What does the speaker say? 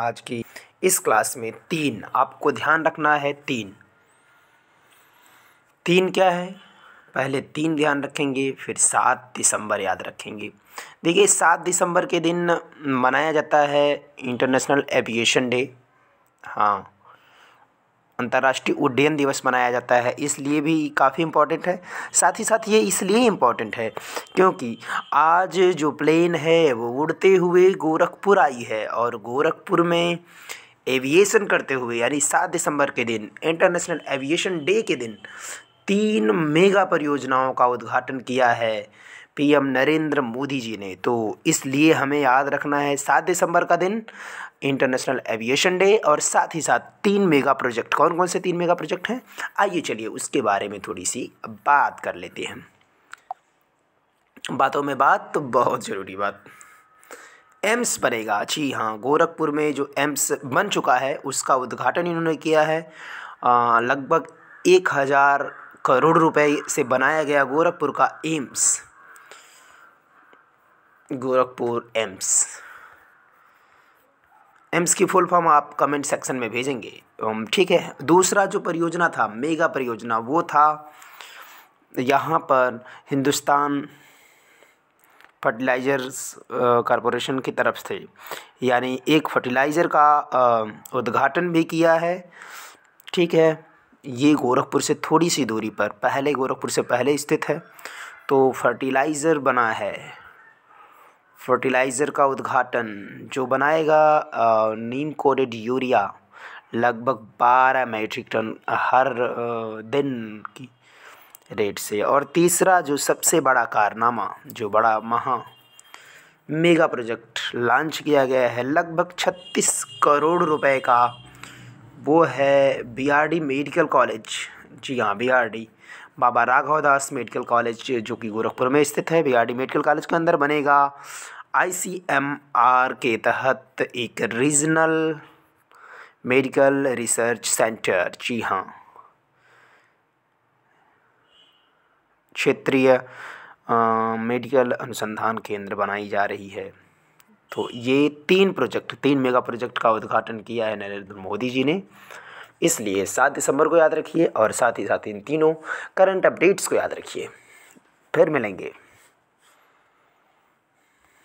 आज की इस क्लास में तीन आपको ध्यान रखना है तीन तीन क्या है पहले तीन ध्यान रखेंगे फिर सात दिसंबर याद रखेंगे देखिए सात दिसंबर के दिन मनाया जाता है इंटरनेशनल एविएशन डे हाँ अंतर्राष्ट्रीय उड्डयन दिवस मनाया जाता है इसलिए भी काफ़ी इम्पॉर्टेंट है साथ ही साथ ये इसलिए इम्पॉर्टेंट है क्योंकि आज जो प्लेन है वो उड़ते हुए गोरखपुर आई है और गोरखपुर में एविएशन करते हुए यानी सात दिसंबर के दिन इंटरनेशनल एविएशन डे के दिन तीन मेगा परियोजनाओं का उद्घाटन किया है पीएम नरेंद्र मोदी जी ने तो इसलिए हमें याद रखना है सात दिसंबर का दिन इंटरनेशनल एविएशन डे और साथ ही साथ तीन मेगा प्रोजेक्ट कौन कौन से तीन मेगा प्रोजेक्ट हैं आइए चलिए उसके बारे में थोड़ी सी बात कर लेते हैं बातों में बात तो बहुत ज़रूरी बात एम्स बनेगा जी हाँ गोरखपुर में जो एम्स बन चुका है उसका उद्घाटन इन्होंने किया है लगभग एक हज़ार करोड़ रुपए से बनाया गया गोरखपुर का एम्स गोरखपुर एम्स एम्स की फुल फॉर्म आप कमेंट सेक्शन में भेजेंगे um, ठीक है दूसरा जो परियोजना था मेगा परियोजना वो था यहाँ पर हिंदुस्तान फर्टिलाइजर्स कॉरपोरेशन uh, की तरफ से यानी एक फर्टिलाइज़र का uh, उद्घाटन भी किया है ठीक है ये गोरखपुर से थोड़ी सी दूरी पर पहले गोरखपुर से पहले स्थित है तो फर्टिलाइज़र बना है फर्टिलाइज़र का उद्घाटन जो बनाएगा नीम कोडेड यूरिया लगभग 12 मैट्रिक टन हर दिन की रेट से और तीसरा जो सबसे बड़ा कारनामा जो बड़ा महा मेगा प्रोजेक्ट लॉन्च किया गया है लगभग 36 करोड़ रुपए का वो है बीआरडी मेडिकल कॉलेज जी हाँ BRD Baba Raghav Das medical college जो कि गोरखपुर में स्थित है बीआरडी मेडिकल कॉलेज के अंदर बनेगा आईसीएमआर के तहत एक रीजनल मेडिकल रिसर्च सेंटर जी हाँ क्षेत्रीय मेडिकल अनुसंधान केंद्र बनाई जा रही है तो ये तीन प्रोजेक्ट तीन मेगा प्रोजेक्ट का उद्घाटन किया है नरेंद्र मोदी जी ने इसलिए सात दिसंबर को याद रखिए और साथ ही साथ इन तीनों करंट अपडेट्स को याद रखिए फिर मिलेंगे